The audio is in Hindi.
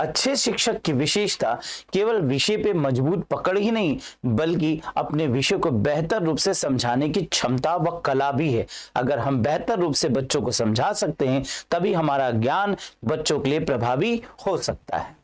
अच्छे शिक्षक की विशेषता केवल विषय पे मजबूत पकड़ ही नहीं बल्कि अपने विषय को बेहतर रूप से समझाने की क्षमता व कला भी है अगर हम बेहतर रूप से बच्चों को समझा सकते हैं तभी हमारा ज्ञान बच्चों के लिए प्रभावी हो सकता है